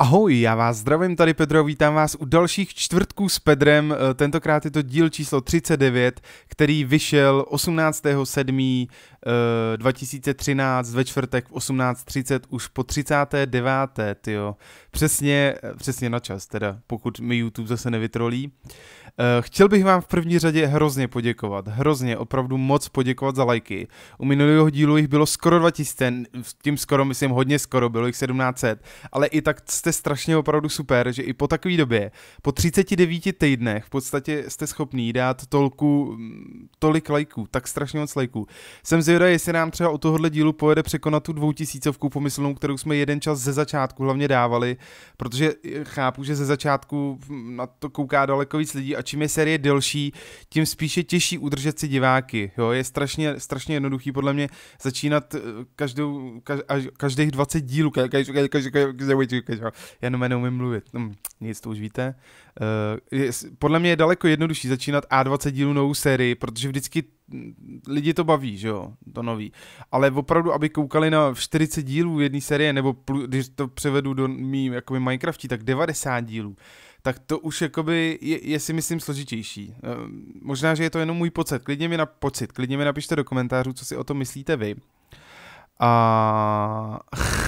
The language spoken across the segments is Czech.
Ahoj, já vás zdravím, tady Pedro, vítám vás u dalších čtvrtků s Pedrem, eh, tentokrát je to díl číslo 39, který vyšel 2013 eh, ve čtvrtek v 18.30 už po 39. tyjo. Přesně, přesně na čas teda, pokud mi YouTube zase nevytrolí. Eh, chtěl bych vám v první řadě hrozně poděkovat, hrozně, opravdu moc poděkovat za lajky. U minulého dílu jich bylo skoro 2000, tím skoro myslím hodně skoro, bylo jich 1700, ale i tak jste strašně opravdu super, že i po takové době, po 39 týdnech v podstatě jste schopný dát tolku, mm, tolik lajků, tak strašně moc lajků. Jsem zvědavý, jestli nám třeba u tohohle dílu pojede překonat tu dvoutisícovku pomyslnou, kterou jsme jeden čas ze začátku hlavně dávali, protože eh, chápu, že ze začátku na to kouká daleko víc lidí a čím je série delší, tím spíše těžší udržet si diváky. Jo? Je strašně, strašně jednoduchý podle mě začínat eh, každou, kaž, každých 20 dílů. Já jenom neumím mluvit. Hm, nic, to už víte. Uh, je, podle mě je daleko jednodušší začínat A20 dílů novou sérii, protože vždycky lidi to baví, že jo, to nový. Ale opravdu, aby koukali na 40 dílů jedné série, nebo když to převedu do mý, jakoby Minecraftí, tak 90 dílů, tak to už jakoby je, je si myslím složitější. Ehm, možná, že je to jenom můj pocit. Klidně mi na pocit, klidně mi napište do komentářů, co si o tom myslíte vy. A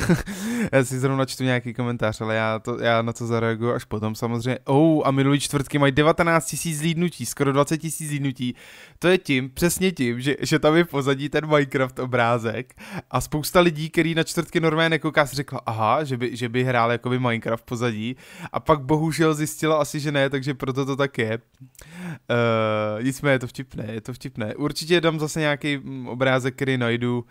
já si zrovna čtu nějaký komentář, ale já, to, já na to zareaguju až potom samozřejmě. Oh, a minulý čtvrtky mají 19 tisíc lídnutí, skoro 20 tisíc lídnutí. To je tím, přesně tím, že, že tam je pozadí ten Minecraft obrázek a spousta lidí, který na čtvrtky normálně nekouká, si řekla, aha, že by, že by hrál jakoby Minecraft pozadí a pak bohužel zjistila asi, že ne, takže proto to tak je. Uh, nicméně je to vtipné, je to vtipné. Určitě dám zase nějaký mm, obrázek, který najdu, uh,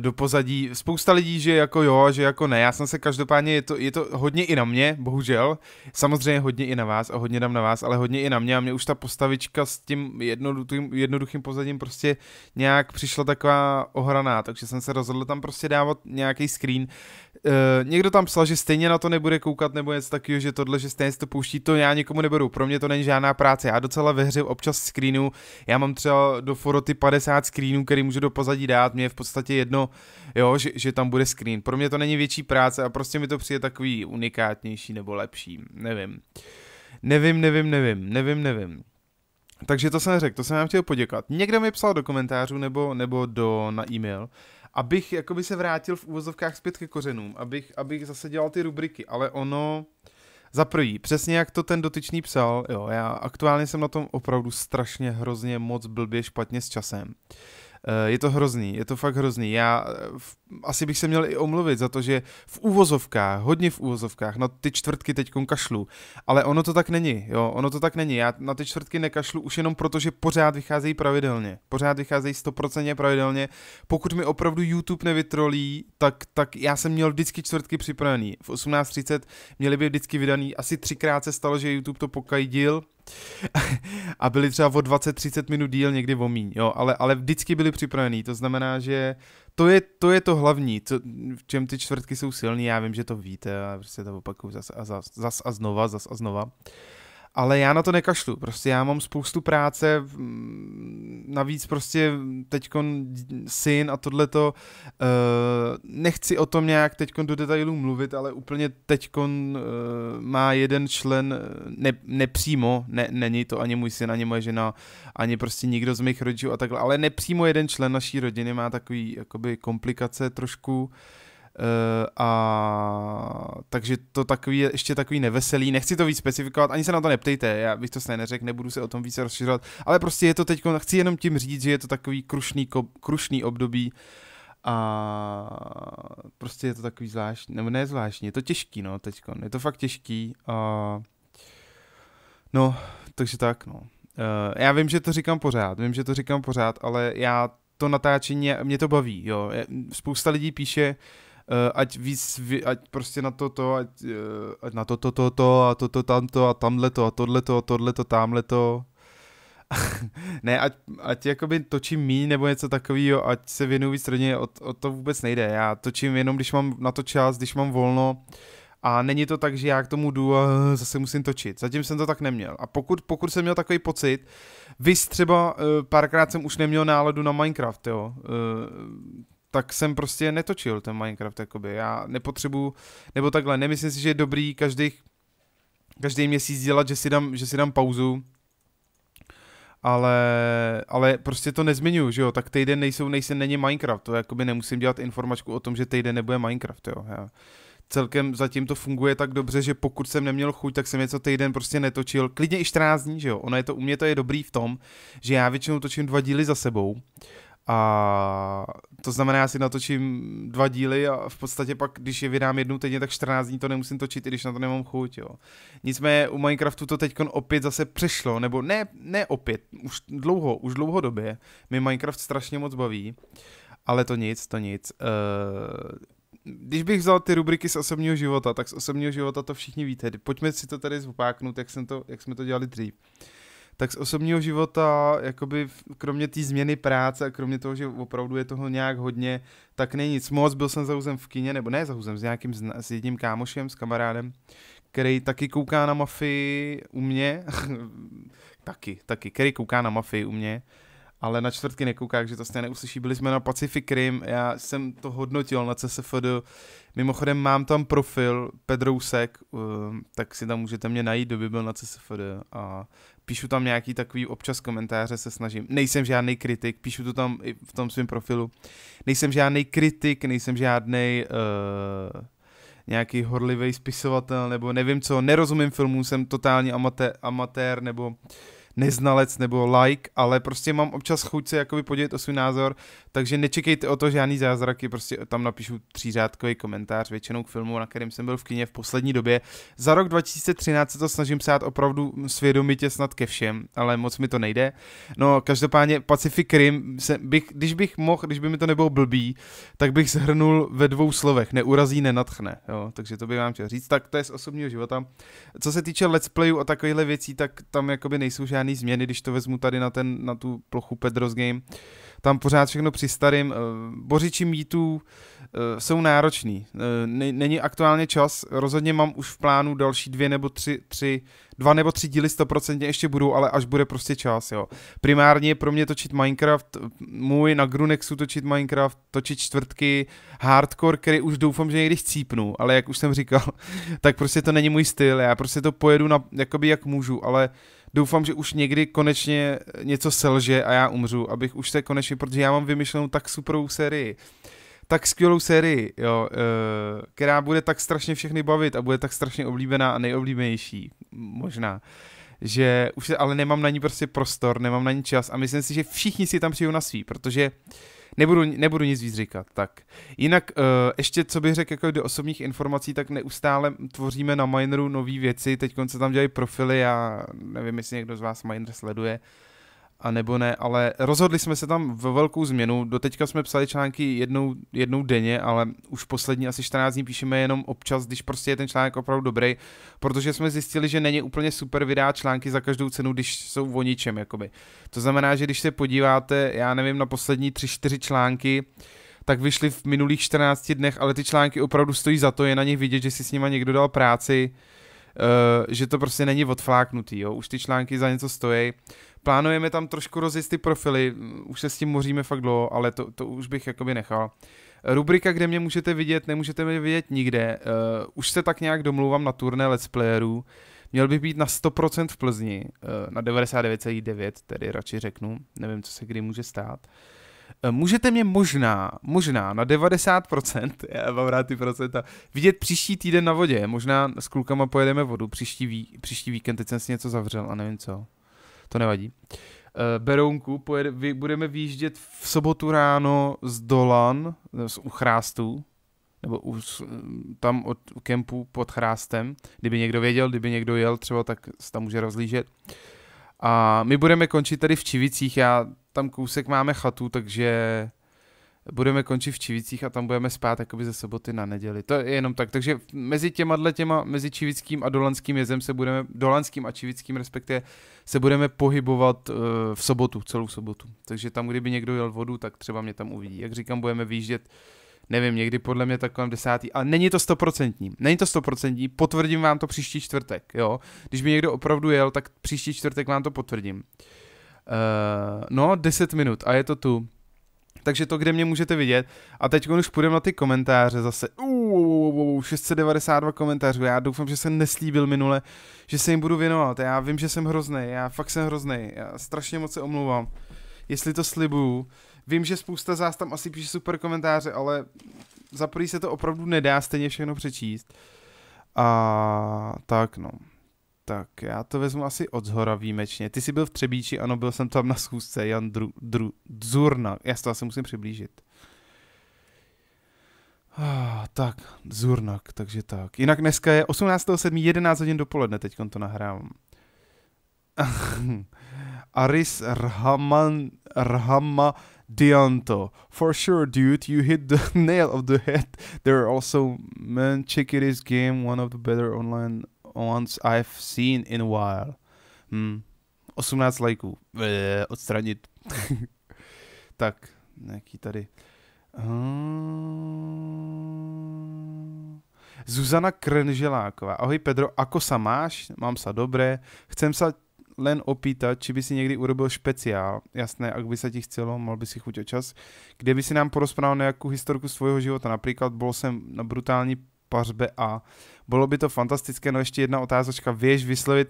do pozadí. Spousta lidí, že jako jo, že jako ne. Já jsem se každopádně, je to, je to hodně i na mě, bohužel. Samozřejmě hodně i na vás a hodně dám na vás, ale hodně i na mě. A mě už ta postavička s tím jednoduchým, jednoduchým pozadím prostě nějak přišla taková ohraná, takže jsem se rozhodl tam prostě dávat nějaký screen, Eh, někdo tam psal, že stejně na to nebude koukat nebo něco takového, že tohle, že stejně to pouští, to já nikomu neberu. Pro mě to není žádná práce. Já docela ve hře občas screenu, já mám třeba do foroty 50 screenů, který můžu do pozadí dát, mě je v podstatě jedno, jo, že, že tam bude screen. Pro mě to není větší práce a prostě mi to přijde takový unikátnější nebo lepší, nevím. Nevím, nevím, nevím, nevím, nevím. Takže to jsem řekl, to jsem vám chtěl poděkat. Někdo mi psal do komentářů nebo, nebo do, na e-mail, uh, abych jakoby se vrátil v úvozovkách zpět ke kořenům, abych, abych zase dělal ty rubriky, ale ono... Za prvý, přesně jak to ten dotyčný psal, jo, já aktuálně jsem na tom opravdu strašně hrozně moc blbě špatně s časem. Uh, Eh, je to hrozný, je to fakt hrozný. Já eh, v, asi bych se měl i omluvit za to, že v úvozovkách, hodně v úvozovkách, na ty čtvrtky teď kašlu, ale ono to tak není, jo, ono to tak není. Já na ty čtvrtky nekašlu už jenom proto, že pořád vycházejí pravidelně, pořád vycházejí stoprocentně pravidelně. Pokud mi opravdu YouTube nevytrolí, tak, tak já jsem měl vždycky čtvrtky připravený. V 18.30 měli by vždycky vydaný, asi třikrát se stalo, že YouTube to pokajdil, a byli třeba o 20-30 minut díl někdy o míň, jo, ale, ale vždycky byli připravení. to znamená, že to je to, je to hlavní, co, v čem ty čtvrtky jsou silné, já vím, že to víte a prostě to opakuju zas a, zas, zas a znova, zas a znova ale já na to nekašlu, prostě já mám spoustu práce, navíc prostě teďkon syn a tohleto, eh, nechci o tom nějak teďkon do detailů mluvit, ale úplně teďkon eh, má jeden člen, eh, ne, nepřímo, ne, není to ani můj syn, ani moje žena, ani prostě nikdo z mých rodičů a takhle, ale nepřímo jeden člen naší rodiny má takový jakoby komplikace trošku, Eh, a takže to takový, ještě takový neveselý, nechci to víc specifikovat, ani se na to neptejte, já bych to snad neřekl, nebudu se o tom více rozšiřovat, ale prostě je to teď, chci jenom tím říct, že je to takový krušný, krušný období a prostě je to takový zvláštní, nebo ne zvláštní, je to těžký, no, teď, je to fakt těžký a no, takže tak, no. Eh, já vím, že to říkám pořád, vím, že to říkám pořád, ale já to natáčení, mě to baví, jo. Spousta lidí píše, uh, Eh, ať víc, ať prostě na toto, ať, eh, ať na toto, toto, to, to, a toto, tamto, a tamhleto, a tohleto, a tohleto, tamhleto. ne, ať, ať jakoby točím míň nebo něco takového, ať se věnuju víc rodině, o, o to vůbec nejde. Já točím jenom, když mám na to čas, když mám volno. A není to tak, že já k tomu jdu a zase musím točit. Zatím jsem to tak neměl. A pokud, pokud jsem měl takový pocit, vy třeba eh, párkrát jsem už neměl náladu na Minecraft, jo tak jsem prostě netočil ten Minecraft, jakoby. Já nepotřebuju, nebo takhle, nemyslím si, že je dobrý každý, každý měsíc dělat, že si dám, že si dám pauzu, ale, ale prostě to nezmiňuju, že jo, tak týden nejsou, nejsem, není Minecraft, to jakoby nemusím dělat informačku o tom, že týden nebude Minecraft, jo, já celkem zatím to funguje tak dobře, že pokud jsem neměl chuť, tak jsem něco týden prostě netočil, klidně i 14 dní, že jo, ono je to, u mě to je dobrý v tom, že já většinou točím dva díly za sebou a to znamená, já si natočím dva díly a v podstatě pak, když je vydám jednu týdně, tak 14 dní to nemusím točit, i když na to nemám chuť, jo. Nicméně u Minecraftu to teď opět zase přešlo, nebo ne, ne opět, už dlouho, už dlouhodobě. Mě Minecraft strašně moc baví, ale to nic, to nic. Uh, když bych vzal ty rubriky z osobního života, tak z osobního života to všichni víte. Pojďme si to tady zopáknout, jak, jsem to, jak jsme to dělali dřív. Uh, tak z osobního života, jakoby kromě té změny práce a kromě toho, že opravdu je toho nějak hodně, tak není nic moc. Byl jsem zahuzen v kině, nebo ne zahuzen, s nějakým, s jedním kámošem, s kamarádem, který taky kouká na mafii u mě, taky, taky, který kouká na mafii u mě ale na čtvrtky nekouká, že to stejně neuslyší. Byli jsme na Pacific Rim, já jsem to hodnotil na CSFD. Mimochodem mám tam profil Pedrousek, eh, tak si tam můžete mě najít, doby byl na CSFD a píšu tam nějaký takový občas komentáře, se snažím. Nejsem žádný kritik, píšu to tam i v tom svém profilu. Nejsem žádný kritik, nejsem žádný uh, eh, nějaký horlivý spisovatel, nebo nevím co, nerozumím filmům, jsem totální amatér, amatér nebo uh, neznalec nebo like, ale prostě mám občas chuť se jakoby podělit o svůj názor, takže nečekejte o to žádný zázraky, prostě tam napíšu třířádkový komentář většinou k filmu, na kterém jsem byl v kině v poslední době. Za rok 2013 se to snažím psát opravdu svědomitě snad ke všem, ale moc mi to nejde. No, každopádně Pacific Rim, se, bych, když bych mohl, když by mi to nebylo blbý, tak bych zhrnul ve dvou slovech, neurazí, nenatchne, jo, takže to bych vám chtěl říct, tak to je z osobního života. Co se týče let's playů a takovýchhle věcí, tak tam jakoby nejsou žádný žádný změny, když to vezmu tady na, ten, na tu plochu Pedros Game. Tam pořád všechno při starým. Eh, bořiči mítů eh, jsou nároční. Eh, není aktuálně čas, rozhodně mám už v plánu další dvě nebo tři, tři dva nebo tři díly stoprocentně ještě budou, ale až bude prostě čas, jo. Primárně je pro mě točit Minecraft, můj na Grunexu točit Minecraft, točit čtvrtky, hardcore, který už doufám, že někdy chcípnu, ale jak už jsem říkal, tak prostě to není můj styl, já prostě to pojedu na, jakoby jak můžu, ale uh, doufám, že už někdy konečně něco selže a já umřu, abych už se konečně, protože já mám vymyšlenou tak superou sérii, tak skvělou sérii, jo, eh, která bude tak strašně všechny bavit a bude tak strašně oblíbená a nejoblíbenější, možná že už se, ale nemám na ní prostě prostor, nemám na ní čas a myslím si, že všichni si tam přijdu na svý, protože uh, nebudu, nebudu nic víc říkat, tak. Jinak uh, ještě, co bych řekl jako do osobních informací, tak neustále tvoříme na Mineru nové věci, teď se tam dělají profily, já nevím, jestli někdo z vás Miner sleduje, uh, a nebo ne, ale rozhodli jsme se tam ve velkou změnu. Doteďka jsme psali články jednou, jednou denně, ale už poslední asi 14 dní píšeme jenom občas, když prostě je ten článek opravdu dobrý, protože jsme zjistili, že není úplně super vydat články za každou cenu, když jsou o ničem, jakoby. To znamená, že když se podíváte, já nevím, na poslední 3-4 články, tak vyšly v minulých 14 dnech, ale ty články opravdu stojí za to, je na nich vidět, že si s nima někdo dal práci, Eh, že to prostě není odfláknutý, jo. Už ty články za něco stojí. Plánujeme tam trošku rozjet ty profily, mm, už se s tím moříme fakt dlouho, ale to, to už bych jakoby nechal. Eh, rubrika, kde mě můžete vidět, nemůžete mě vidět nikde. Uh, už se tak nějak domlouvám na turné Let's Playerů. Měl bych být na 100% v Plzni, uh, na 99,9 tedy radši řeknu, nevím, co se kdy může stát. Uh, Eh, můžete mě možná, možná na 90%, já mám rád ty procenta, vidět příští týden na vodě. Možná s klukama pojedeme vodu příští, ví, příští víkend, teď jsem si něco zavřel a nevím co. To nevadí. Eh, Berounku pojede, vy, budeme výjíždět v sobotu ráno z Dolan, eh, z uchrástu, nebo už tam od kempu pod Chrástem. Kdyby někdo věděl, kdyby někdo jel třeba, tak se tam může rozlížet. Uh, a my budeme končit tady v Čivicích, já tam kousek máme chatu, takže budeme končit v Čivicích a tam budeme spát jakoby ze soboty na neděli. To je jenom tak, takže mezi těma dle těma, mezi Čivickým a Dolanským jezem se budeme, Dolanským a Čivickým respektive, se budeme pohybovat uh, v sobotu, celou sobotu. Takže tam, kdyby někdo jel vodu, tak třeba mě tam uvidí. Jak říkám, budeme výjíždět uh, nevím, někdy podle mě tak kolem desátý, ale není to stoprocentní. Není to stoprocentní, potvrdím vám to příští čtvrtek, jo. Když by někdo opravdu jel, tak příští čtvrtek vám to potvrdím. Uh, no, 10 minut a je to tu. Takže to, kde mě můžete vidět. A teď už půjdeme na ty komentáře zase. Uuu, 692 komentářů. Já doufám, že jsem neslíbil minule, že se jim budu věnovat. Já vím, že jsem hrozný. Já fakt jsem hrozný. Já strašně moc se omlouvám. Jestli to slibuju, Vím, že spousta z vás tam asi píše super komentáře, ale za prvý se to opravdu nedá stejně všechno přečíst. A tak no. Tak já to vezmu asi od zhora výjimečně. Ty jsi byl v Třebíči, ano, byl jsem tam na schůzce Jan Dru, Dru, Dzurna. Já to asi musím přiblížit. Ah, tak, Zurnak, takže tak. Jinak dneska je 18.7. 11 hodin dopoledne, teď to nahrávám. Aris Rhaman, Rhamma, Deonto. For sure, dude, you hit the nail of the head. There are also Man is game, one of the better online ones I've seen in a while. Hmm. 18 lajků. Eh, odstranit. tak, nějaký tady. Eh, Zuzana Krenželáková. Ahoj Pedro, ako sa máš? Mám sa dobré. Chcem sa len opýtat, či by si někdy urobil špeciál, jasné, ak by se ti chcelo, mal by si chuť o čas, kde by si nám porozprával nějakou historku svojho života, například byl jsem na brutální pařbe A. Bylo by to fantastické, no ještě jedna otázočka, věš vyslovit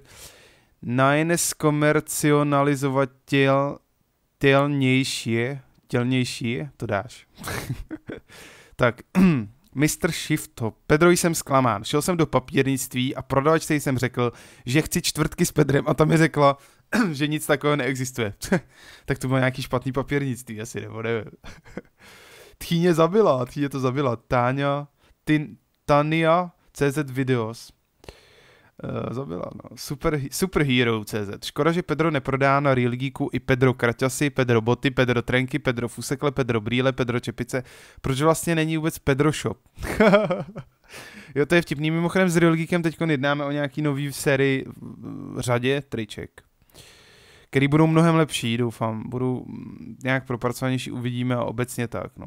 najne skomercionalizovatel tělnější, tělnější, to dáš. tak, Mr. Shifto, Pedro jsem zklamán. Šel jsem do papírnictví a prodavačce jsem řekl, že chci čtvrtky s Pedrem a ta mi řekla, že nic takového neexistuje. tak to bylo nějaký špatný papírnictví asi, nebo nevím. tchýně zabila, tchýně to zabila. Táňa, Tin, Tania, CZ Videos uh, eh, zabila. No. Super, CZ. Škoda, že Pedro neprodá na Real Geeku i Pedro Kraťasy, Pedro Boty, Pedro Trenky, Pedro Fusekle, Pedro Brýle, Pedro Čepice. Proč vlastně není vůbec Pedro Shop? jo, to je vtipný. Mimochodem s Real Geekem teď jednáme o nějaký nový sérii v řadě triček který budou mnohem lepší, doufám, budou mm, nějak propracovanější, uvidíme a obecně tak, no.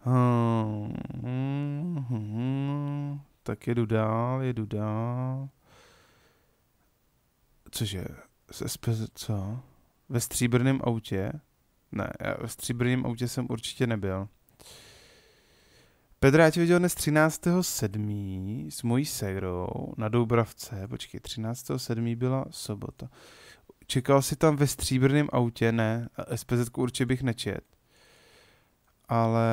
Hmm, hmm, hmm. hmm. Tak jedu dál, jedu dál. Cože? Z SPZ, co? Ve stříbrném autě? Ne, já ve stříbrném autě jsem určitě nebyl. Petra, já tě viděl dnes 13.7. s mojí segrou na Doubravce. Počkej, 13.7. byla sobota. Čekal si tam ve stříbrném autě? Ne, SPZ určitě bych nečet. Ale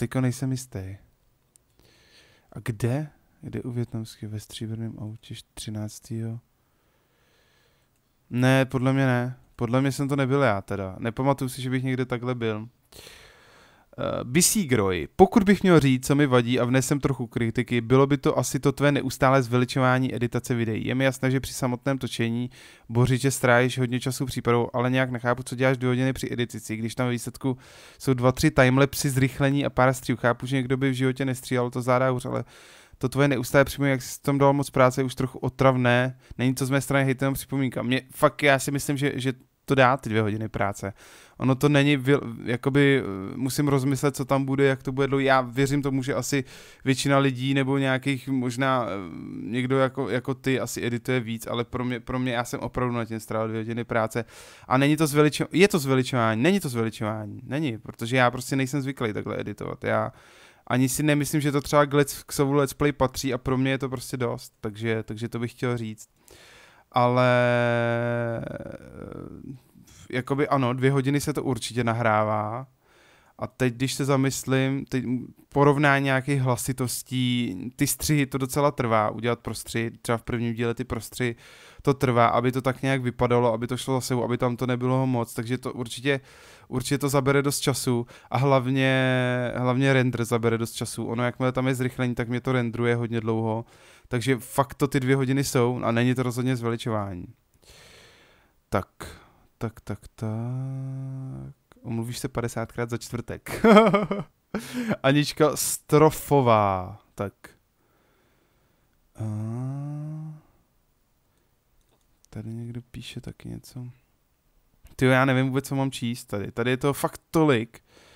jako nejsem jistý. A kde? Kde u větnamsky? Ve stříbrném autě 13. Ne, podle mě ne. Podle mě jsem to nebyl já teda. Nepamatuju si, že bych někde takhle byl. Eh, Bisigroj, pokud bych měl říct, co mi vadí a vnesem trochu kritiky, bylo by to asi to tvé neustále zveličování editace videí. Je mi jasné, že při samotném točení bořiče strájíš hodně času případou, ale nějak nechápu, co děláš dvě hodiny při editici, když tam ve výsledku jsou dva, tři timelapsy, zrychlení a pár stříl. Chápu, že někdo by v životě nestříhal to záda už, ale to tvoje neustále přímo, jak jsi tom dal moc práce, je už trochu otravné. Není to z mé strany hejtenou připomínka. Mě fakt, já si myslím, že, že to dát, ty dvě hodiny práce. Ono to není, jakoby eh, musím rozmyslet, co tam bude, jak to bude dlouhé. Já věřím tomu, že asi většina lidí nebo nějakých možná eh, někdo jako, jako ty asi edituje víc, ale pro mě, pro mě já jsem opravdu na tím strávil dvě hodiny práce. A není to zveličování, je to zveličování, není to zveličování, není, protože já prostě nejsem zvyklý takhle editovat. Já ani si nemyslím, že to třeba k Let's, k Let's Play patří a pro mě je to prostě dost, takže, takže to bych chtěl říct. Uh, ale eh, jakoby ano, dvě hodiny se to určitě nahrává a teď, když se zamyslím, teď porovnání nějakých hlasitostí, ty střihy to docela trvá, udělat prostři, třeba v prvním díle ty prostři, to trvá, aby to tak nějak vypadalo, aby to šlo za sebou, aby tam to nebylo moc, takže to určitě, určitě to zabere dost času a hlavně, hlavně render zabere dost času. Ono, jakmile tam je zrychlení, tak mě to rendruje hodně dlouho takže fakt to ty dvě hodiny jsou a není to rozhodně zveličování. Tak, tak, tak, tak. Omluvíš se 50krát za čtvrtek. Anička Strofová. Tak. A... Tady někdo píše taky něco. Ty já nevím vůbec, co mám číst tady. Tady je to fakt tolik. Uh,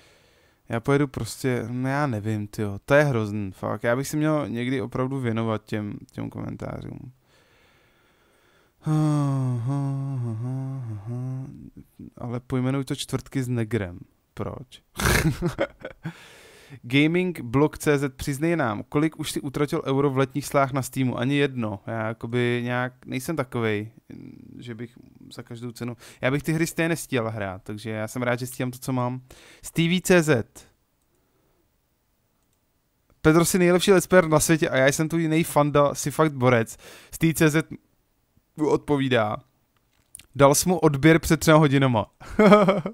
já pojedu prostě, no já nevím, ty, to je hrozný, fakt. Já bych si měl někdy opravdu věnovat těm, těm komentářům. Ale pojmenuj to čtvrtky s negrem. Proč? Gamingblog.cz přiznej nám, kolik už si utratil euro v letních slách na Steamu? Ani jedno. Já jakoby nějak nejsem takovej, že bych za každou cenu. Já bych ty hry stejně nestíhal hrát, takže já jsem rád, že stíhám to, co mám. Stevie.cz Pedro si nejlepší let's na světě a já jsem tu jiný fanda, si fakt borec. Stevie.cz mu odpovídá. Dal jsem mu odběr před třeba hodinama.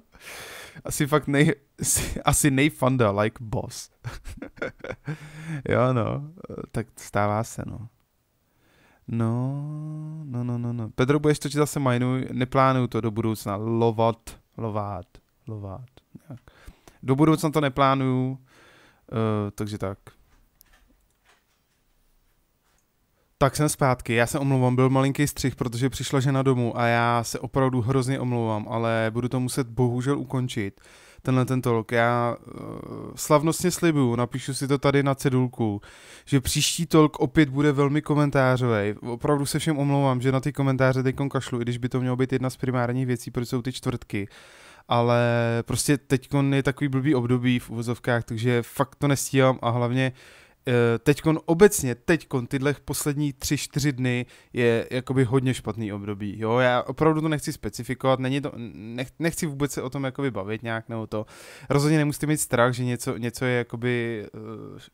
asi fakt nej, asi nejfanda, like boss. jo no, tak stává se no. No, no, no, no, no. Pedro, budeš točit zase majnu, neplánuju to do budoucna. Lovat, lovat, lovat. Nějak. Do budoucna to neplánuju, uh, takže tak. Tak jsem zpátky, já se omlouvám, byl malinký střih, protože přišla žena domů a já se opravdu hrozně omlouvám, ale budu to muset bohužel ukončit. Uh, tenhle ten talk. Já uh, slavnostně slibuju, napíšu si to tady na cedulku, že příští talk opět bude velmi komentářový. Opravdu se všem omlouvám, že na ty komentáře teď kašlu, i když by to mělo být jedna z primárních věcí, proč jsou ty čtvrtky ale prostě teď je takový blbý období v uvozovkách, takže fakt to nestíhám a hlavně uh, Eh, teďkon obecně, teďkon tyhle poslední tři, čtyři dny je jakoby hodně špatný období, jo, já opravdu to nechci specifikovat, není to, nech, nechci vůbec se o tom jakoby bavit nějak, nebo to, rozhodně nemusíte mít strach, že něco, něco je jakoby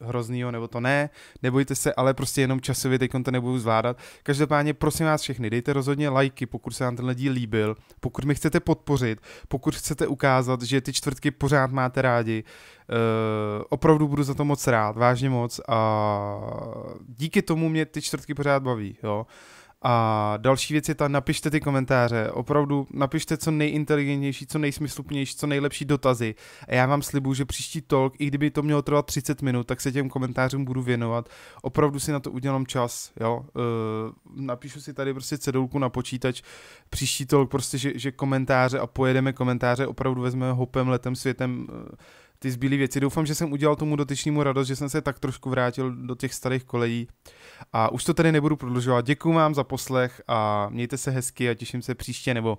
uh, hroznýho, nebo to ne, nebojte se, ale prostě jenom časově teďkon to nebudu zvládat, každopádně prosím vás všechny, dejte rozhodně lajky, pokud se vám tenhle díl líbil, pokud mi chcete podpořit, pokud chcete ukázat, že ty čtvrtky pořád máte rádi, Eh, opravdu budu za to moc rád, vážně moc a díky tomu mě ty čtvrtky pořád baví, jo. A další věc je ta, napište ty komentáře, opravdu napište co nejinteligentnější, co nejsmysluplnější, co nejlepší dotazy. A já vám slibuju, že příští talk, i kdyby to mělo trvat 30 minut, tak se těm komentářům budu věnovat. Opravdu si na to udělám čas, jo. Eh, napíšu si tady prostě cedulku na počítač, příští talk prostě, že, že komentáře a pojedeme komentáře, opravdu vezmeme hopem, letem, světem. Eh, ty zbylé věci. Doufám, že jsem udělal tomu dotyčnému radost, že jsem se tak trošku vrátil do těch starých kolejí. A už to tady nebudu prodlužovat. Děkuji vám za poslech a mějte se hezky a těším se příště. Nebo uh,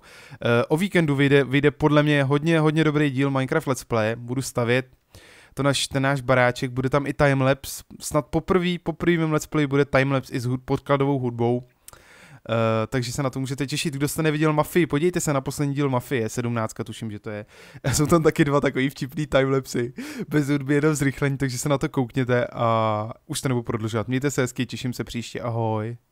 o víkendu vyjde, vyjde podle mě hodně, hodně dobrý díl Minecraft Let's Play. Budu stavět to naš, ten náš baráček, bude tam i timelapse, snad poprvý, po prvním let's play bude timelapse i s hud, podkladovou hudbou, Eh, takže se na to můžete těšit. Kdo jste neviděl Mafii, podívejte se na poslední díl Mafie, 17, tuším, že to je. Jsou tam taky dva takový vtipný timelapsy, bez hudby, jenom zrychlení, takže se na to koukněte a už to nebudu prodlužovat. Mějte se hezky, těším se příště, ahoj.